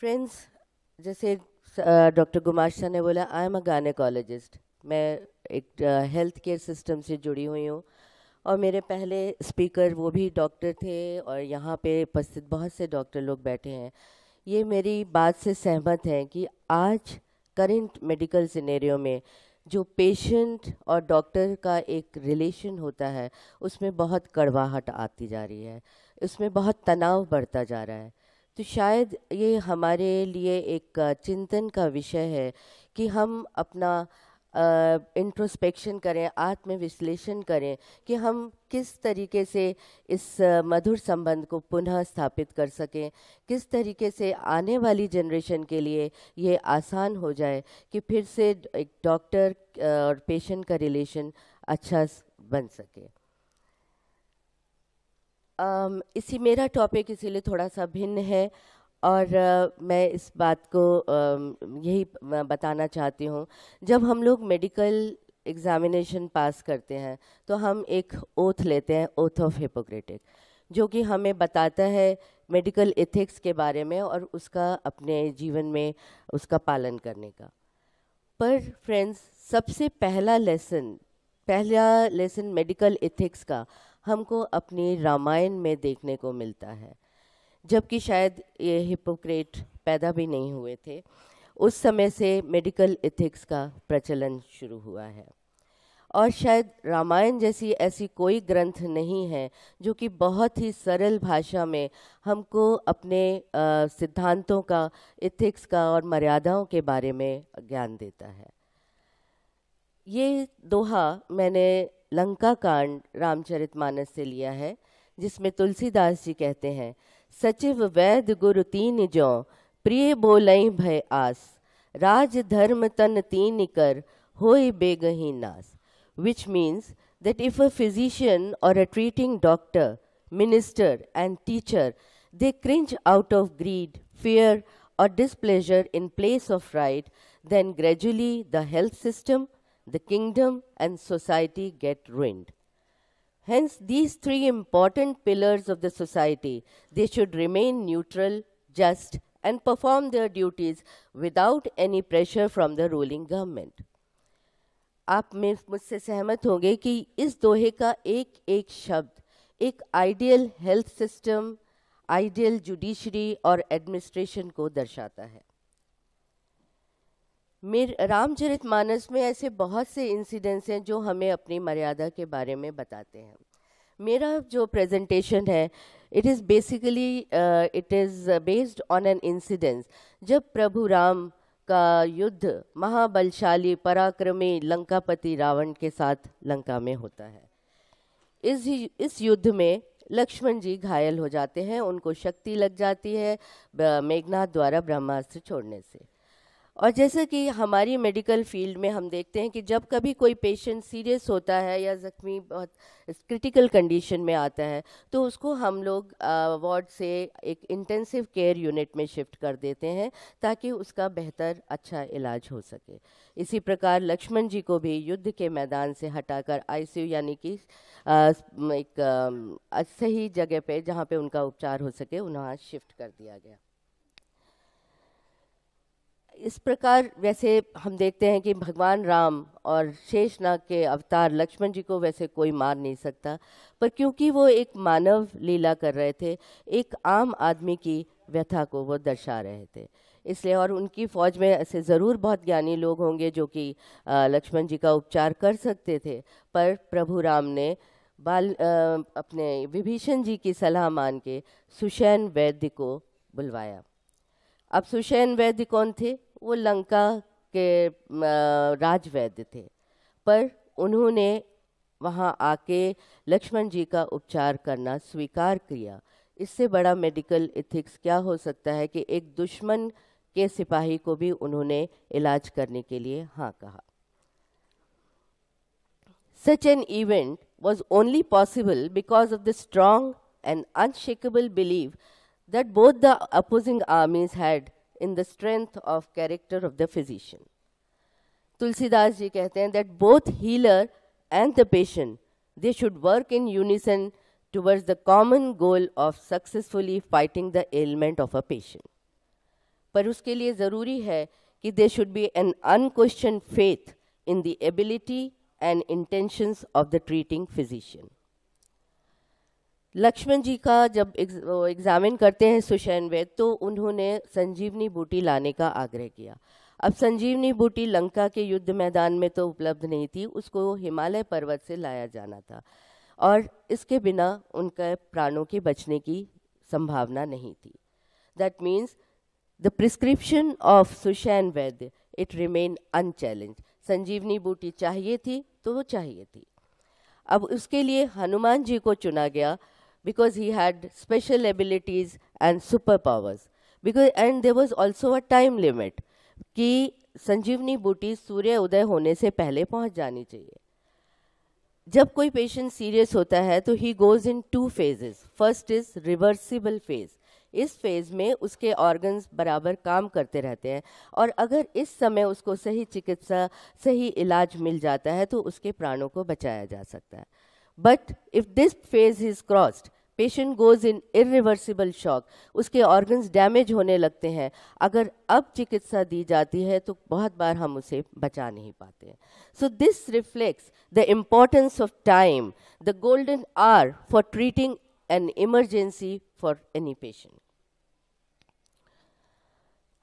Friends जैसे doctor गुमाशा ने बोला आई एम अ गायनेकोलॉजिस्ट मैं एक हेल्थ केयर सिस्टम से जुड़ी हुई हूँ और मेरे पहले स्पीकर वो भी डॉक्टर थे और यहाँ पे उपस्थित बहुत से डॉक्टर लोग बैठे हैं ये मेरी बात से सहमत हैं कि आज करंट मेडिकल सिनेरियो में जो पेशेंट और डॉक्टर का एक रिलेशन होता है उसमें बहुत कड़वाहट आती जा रही है उसमें बहुत तनाव बढ़ता जा रहा है तो शायद ये हमारे लिए एक चिंतन का विषय है कि हम अपना इंट्रोस्पेक्शन करें आत्मविश्लेषण करें कि हम किस तरीके से इस मधुर संबंध को पुनः स्थापित कर सकें किस तरीके से आने वाली जनरेशन के लिए ये आसान हो जाए कि फिर से एक डॉक्टर और पेशेंट का रिलेशन अच्छा बन सके इसी मेरा टॉपिक इसीलिए थोड़ा सा भिन्न है और मैं इस बात को यही बताना चाहती हूँ जब हम लोग मेडिकल एग्ज़ामिनेशन पास करते हैं तो हम एक ओथ लेते हैं ओथ ऑफ हिपोक्रेटिक जो कि हमें बताता है मेडिकल एथिक्स के बारे में और उसका अपने जीवन में उसका पालन करने का पर फ्रेंड्स सबसे पहला लेसन पहला लेसन मेडिकल एथिक्स का हमको अपने रामायण में देखने को मिलता है जबकि शायद ये हिपोक्रेट पैदा भी नहीं हुए थे उस समय से मेडिकल इथिक्स का प्रचलन शुरू हुआ है और शायद रामायण जैसी ऐसी कोई ग्रंथ नहीं है जो कि बहुत ही सरल भाषा में हमको अपने सिद्धांतों का इथिक्स का और मर्यादाओं के बारे में ज्ञान देता है ये दोहा मैंने लंका कांड रामचरित मानस से लिया है जिसमें तुलसीदास जी कहते हैं सचिव वैद्य गुरु तीन जो प्रिय बोलई भय आस राज धर्म तन तीन कर हो बेगही नास which means that if a physician or a treating doctor minister and teacher they cringe out of greed fear or displeasure in place of right then gradually the health system the kingdom and society get ruined. Hence, these three important pillars of the society, they should remain neutral, just, and perform their duties without any pressure from the ruling government. आप मुझसे सहमत होंगे कि इस दोहे का एक एक शब्द एक ideal health system ideal judiciary और एडमिनिस्ट्रेशन को दर्शाता है मेर रामचरित मानस में ऐसे बहुत से इंसिडेंट्स हैं जो हमें अपनी मर्यादा के बारे में बताते हैं मेरा जो प्रेजेंटेशन है it is basically it is based on an incidence जब प्रभु राम का युद्ध महाबलशाली पराक्रमी लंकापति रावण के साथ लंका में होता है इस इस युद्ध में लक्ष्मण जी घायल हो जाते हैं उनको शक्ति लग जाती है मेघनाथ द्वारा ब्रह्मास्त्र छोड़ने से और जैसे कि हमारी मेडिकल फील्ड में हम देखते हैं कि जब कभी कोई पेशेंट सीरियस होता है या ज़ख्मी बहुत क्रिटिकल कंडीशन में आता है तो उसको हम लोग वार्ड से एक इंटेंसिव केयर यूनिट में शिफ्ट कर देते हैं ताकि उसका बेहतर अच्छा इलाज हो सके इसी प्रकार लक्ष्मण जी को भी युद्ध के मैदान से हटाकर आईसीयू यानी कि एक सही जगह पे जहाँ पे उनका उपचार हो सके उन्हें शिफ्ट कर दिया गया इस प्रकार वैसे हम देखते हैं कि भगवान राम और शेषनाग के अवतार लक्ष्मण जी को वैसे कोई मार नहीं सकता पर क्योंकि वो एक मानव लीला कर रहे थे एक आम आदमी की व्यथा को वो दर्शा रहे थे इसलिए और उनकी फ़ौज में ऐसे ज़रूर बहुत ज्ञानी लोग होंगे जो कि लक्ष्मण जी का उपचार कर सकते थे पर प्रभु राम ने बाल आ, अपने विभीषण जी की सलाह मान के सुशैन वैद्य को बुलवाया अब सुशैन वैद्य कौन थे वो लंका के राजवैद्य थे पर उन्होंने वहाँ आके लक्ष्मण जी का उपचार करना स्वीकार किया इससे बड़ा मेडिकल इथिक्स क्या हो सकता है कि एक दुश्मन के सिपाही को भी उन्होंने इलाज करने के लिए हाँ कहा such an event was only possible because of the strong and unshakable believe that both the opposing armies had in the strength of character of the physician. Tulsidas ji कहते हैं that both healer and the patient they should work in unison towards the common goal of successfully fighting the ailment of a patient. पर उसके लिए ज़रूरी है कि there should be an unquestioned faith in the ability and intentions of the treating physician. Lakshman जी का जब examine करते हैं सुशैन वेद तो उन्होंने संजीवनी बूटी लाने का आग्रह किया अब संजीवनी बूटी लंका के युद्ध मैदान में तो उपलब्ध नहीं थी उसको हिमालय पर्वत से लाया जाना था और इसके बिना उनके प्राणों के बचने की संभावना नहीं थी that means the prescription of Sushen Vaidya it remain unchallenged संजीवनी बूटी चाहिए थी तो वो चाहिए थी अब उसके लिए हनुमान जी को चुना गया because he had special abilities and superpowers. Because, and there was also a time limit कि संजीवनी बूटी सूर्य उदय होने से पहले pahunch जानी चाहिए जब कोई पेशेंट सीरियस होता है तो he goes in two phases first is reversible phase इस फेज़ में उसके ऑर्गन्स बराबर काम करते रहते हैं और अगर इस समय उसको सही चिकित्सा सही इलाज मिल जाता है तो उसके प्राणों को बचाया जा सकता है but if this phase is crossed patient goes in irreversible shock उसके ऑर्गन्स डैमेज होने लगते हैं अगर अब चिकित्सा दी जाती है तो बहुत बार हम उसे बचा नहीं पाते हैं so this reflects the importance of time the golden hour for treating an emergency for any patient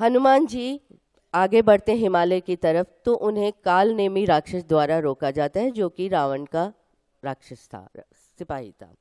Hanuman ji आगे बढ़ते हिमालय की तरफ तो उन्हें काल नेमी राक्षस द्वारा रोका जाता है जो कि रावण का राक्षस था सिपाही था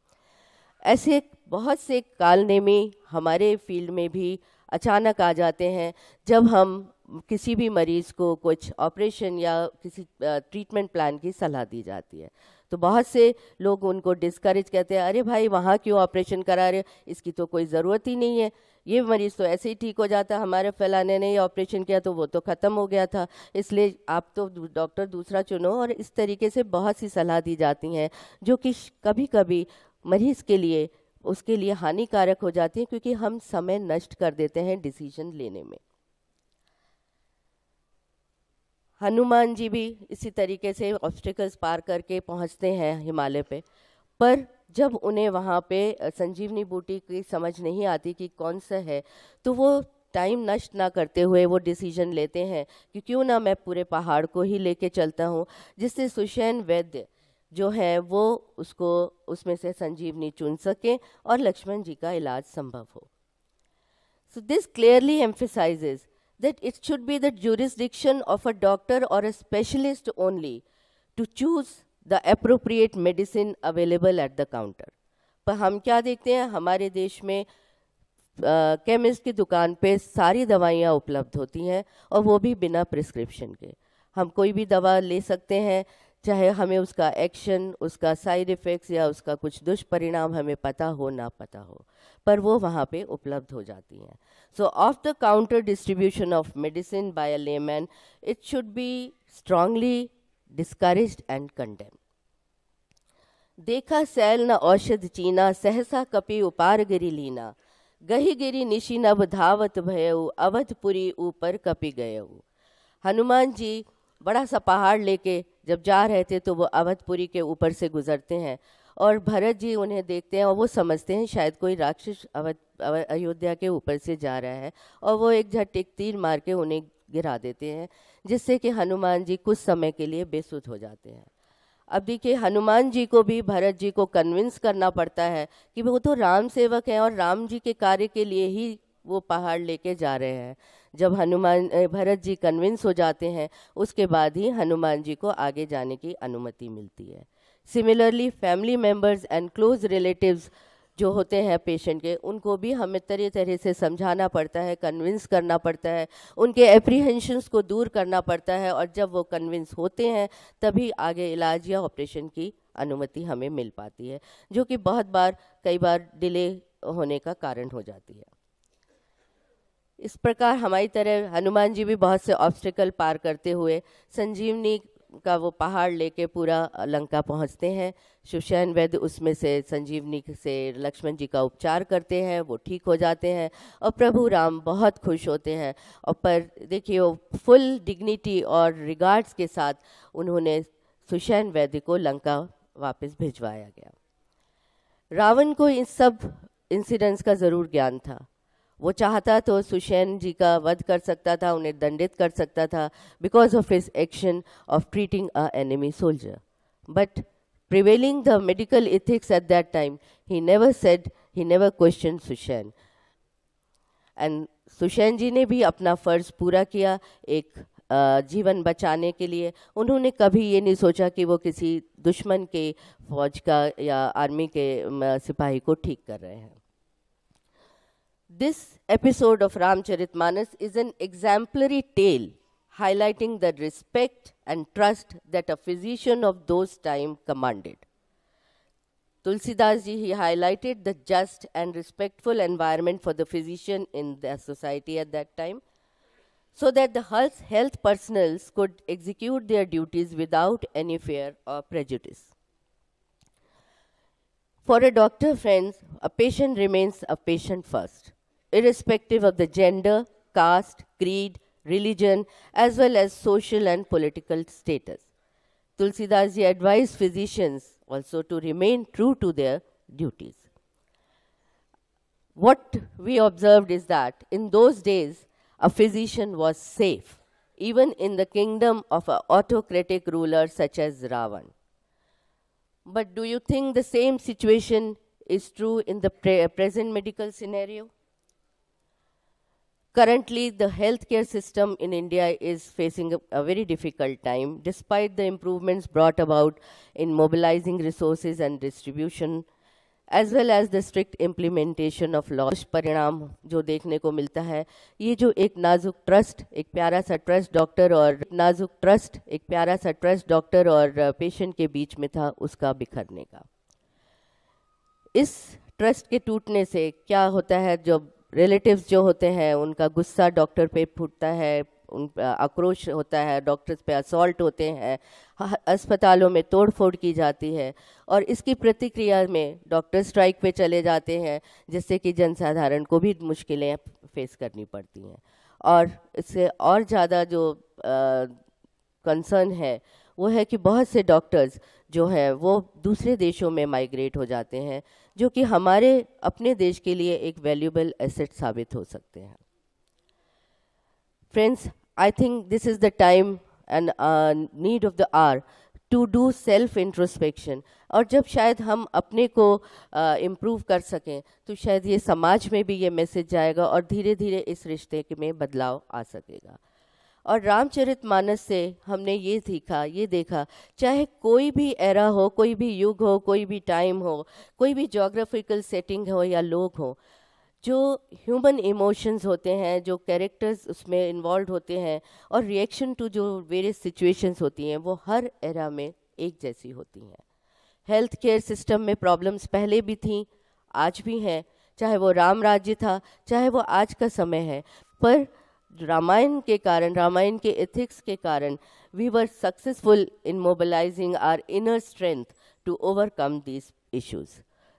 ऐसे बहुत से कालने में हमारे फील्ड में भी अचानक आ जाते हैं जब हम किसी भी मरीज़ को कुछ ऑपरेशन या किसी ट्रीटमेंट प्लान की सलाह दी जाती है तो बहुत से लोग उनको डिस्करेज कहते हैं अरे भाई वहाँ क्यों ऑपरेशन करा रहे हो इसकी तो कोई ज़रूरत ही नहीं है ये मरीज़ तो ऐसे ही ठीक हो जाता हमारे फलाने ने ऑपरेशन किया तो वो तो ख़त्म हो गया था इसलिए आप तो डॉक्टर दूसरा चुनो और इस तरीके से बहुत सी सलाह दी जाती हैं जो कि कभी कभी मरीज़ के लिए उसके लिए हानिकारक हो जाती हैं क्योंकि हम समय नष्ट कर देते हैं डिसीजन लेने में हनुमान जी भी इसी तरीके से ऑब्स्टिकल्स पार करके पहुंचते हैं हिमालय पे पर जब उन्हें वहाँ पे संजीवनी बूटी की समझ नहीं आती कि कौन सा है तो वो टाइम नष्ट ना करते हुए वो डिसीजन लेते हैं कि क्यों ना मैं पूरे पहाड़ को ही लेके चलता हूँ जिससे सुशैन वैद्य जो है वो उसको उसमें से संजीवनी चुन सकें और लक्ष्मण जी का इलाज संभव हो so this clearly emphasise that it should be the jurisdiction of a doctor or a specialist only to choose the appropriate medicine available at the counter पर हम क्या देखते हैं हमारे देश में केमिस्ट की दुकान पे सारी दवाइयाँ उपलब्ध होती हैं और वो भी बिना प्रिस्क्रिप्शन के हम कोई भी दवा ले सकते हैं चाहे हमें उसका एक्शन उसका साइड इफ़ेक्ट्स या उसका कुछ दुष्परिणाम हमें पता हो ना पता हो पर वो वहाँ पे उपलब्ध हो जाती हैं so off the counter distribution of medicine by a layman it should be strongly discourage and condemn देखा सैल न औषध चीना सहसा कपि उपार गिरी लीना गही गिरी निशी नभ धावत भयऊ अवधपुरी ऊपर कपि गयऊ हनुमान जी बड़ा सा पहाड़ लेके जब जा रहे थे तो वो अवधपुरी के ऊपर से गुजरते हैं और भरत जी उन्हें देखते हैं और वो समझते हैं शायद कोई राक्षस अवध अयोध्या के ऊपर से जा रहा है और वो एक झट एक तीर मार के उन्हें गिरा देते हैं जिससे कि हनुमान जी कुछ समय के लिए बेसुध हो जाते हैं अब देखिए हनुमान जी को भी भरत जी को कन्विंस करना पड़ता है कि वो तो राम सेवक हैं और राम जी के कार्य के लिए ही वो पहाड़ लेके जा रहे हैं जब हनुमान भरत जी कन्विंस हो जाते हैं उसके बाद ही हनुमान जी को आगे जाने की अनुमति मिलती है similarly family members and close relatives जो होते हैं पेशेंट के उनको भी हमें तरह तरह से समझाना पड़ता है कन्विंस करना पड़ता है उनके एप्रीहेंशंस को दूर करना पड़ता है और जब वो कन्विंस होते हैं तभी आगे इलाज या ऑपरेशन की अनुमति हमें मिल पाती है जो कि बहुत बार कई बार डिले होने का कारण हो जाती है इस प्रकार हमारी तरह हनुमान जी भी बहुत से ऑब्स्टिकल पार करते हुए संजीवनी का वो पहाड़ लेके पूरा लंका पहुंचते हैं सुशैन वैद्य उसमें से संजीवनी से लक्ष्मण जी का उपचार करते हैं वो ठीक हो जाते हैं और प्रभु राम बहुत खुश होते हैं और पर देखिए वो फुल डिग्निटी और रिगार्ड्स के साथ उन्होंने सुशैन वैद्य को लंका वापस भिजवाया गया रावण को इन सब इंसिडेंट्स का ज़रूर ज्ञान था वो चाहता तो सुशैन जी का वध कर सकता था उन्हें दंडित कर सकता था because of his action of treating a enemy soldier but prevailing the medical ethics at that time he never said he never question Sushen and Sushen ji ने भी अपना फ़र्ज पूरा किया एक जीवन बचाने के लिए उन्होंने कभी ये नहीं सोचा कि वो किसी दुश्मन के फौज का या आर्मी के सिपाही को ठीक कर रहे हैं This episode of Ramcharitmanas is an exemplary tale highlighting the respect and trust that a physician of those times commanded. Tulsidas ji, he highlighted the just and respectful environment for the physician in the society at that time so that the health personnel could execute their duties without any fear or prejudice. For a doctor, friends, a patient remains a patient first irrespective of the gender, caste, creed, religion, as well as social and political status. Tulsidasji advised physicians also to remain true to their duties. What we observed is that in those days, a physician was safe, even in the kingdom of an autocratic ruler such as Ravan. But do you think the same situation is true in the pre present medical scenario? Currently, the healthcare system in India is facing a, a, very difficult time, despite the improvements brought about in mobilizing resources and distribution, as well as the strict implementation of law. परिणाम जो देखने को मिलता है ये जो एक नाजुक ट्रस्ट एक प्यारा सा ट्रस्ट डॉक्टर और नाजुक ट्रस्ट एक प्यारा सा ट्रस्ट डॉक्टर और patient ke beech mein tha uska bikharne ka is trust के टूटने से क्या होता है जब रिलेटिव्स जो होते हैं उनका गुस्सा डॉक्टर पे फूटता है उन आक्रोश होता है डॉक्टर्स पे असॉल्ट होते हैं अस्पतालों में तोड़फोड़ की जाती है और इसकी प्रतिक्रिया में डॉक्टर स्ट्राइक पे चले जाते हैं जिससे कि जनसाधारण को भी मुश्किलें फेस करनी पड़ती हैं और इससे और ज़्यादा जो आ, कंसर्न है वो है कि बहुत से डॉक्टर्स जो हैं वो दूसरे देशों में माइग्रेट हो जाते हैं जो कि हमारे अपने देश के लिए एक वैल्यूबल एसेट साबित हो सकते हैं friends I think this is the time and need of the hour to do self introspection और जब शायद हम अपने को इम्प्रूव uh, कर सकें तो शायद ये समाज में भी ये मैसेज जाएगा और धीरे धीरे इस रिश्ते में बदलाव आ सकेगा और रामचरित मानस से हमने ये सीखा ये देखा चाहे कोई भी एरा हो कोई भी युग हो कोई भी टाइम हो कोई भी जोग्राफिकल सेटिंग हो या लोग हो जो ह्यूमन इमोशंस होते हैं जो कैरेक्टर्स उसमें इन्वॉल्व होते हैं और रिएक्शन टू जो वेरियस सिचुएशंस होती हैं वो हर एरा में एक जैसी होती हैं हेल्थ केयर सिस्टम में प्रॉब्लम्स पहले भी थी आज भी हैं चाहे वो राम राज्य था चाहे वो आज का समय है पर रामायण के कारण रामायण के एथिक्स के कारण we were successful in mobilising our inner strength to overcome these issues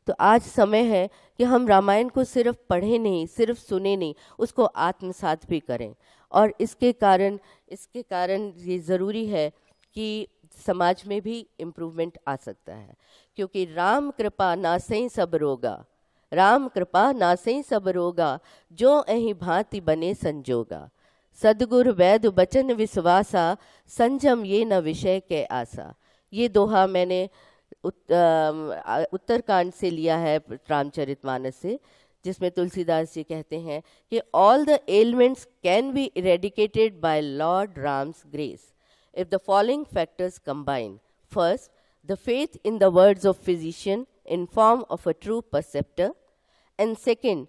तो आज समय है कि हम रामायण को सिर्फ पढ़ें नहीं सिर्फ सुने नहीं उसको आत्मसात भी करें और इसके कारण इसके कारण ये ज़रूरी है कि समाज में भी इम्प्रूवमेंट आ सकता है क्योंकि राम कृपा ना सही सब रोगा राम कृपा नास सब रोगा जो अहि भांति बने संजोगा सदगुर वैद बचन विश्वासा संजम ये न विषय के आशा ये दोहा मैंने उत, उत्तरकांड से लिया है रामचरितमानस से जिसमें तुलसीदास जी कहते हैं कि all the elements can be eradicated by lord Ram's grace if the following factors combine first the faith in the words of physician in form of a true perceptor and second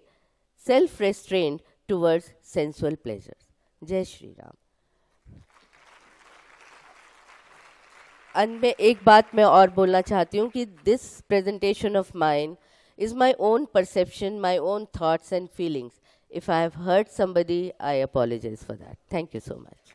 self restrained towards sensual pleasures जय श्री राम अंत में एक बात मैं और बोलना चाहती हूँ कि this presentation of mind is my own perception my own thoughts and feelings if I have hurt somebody I apologise for that thank you so much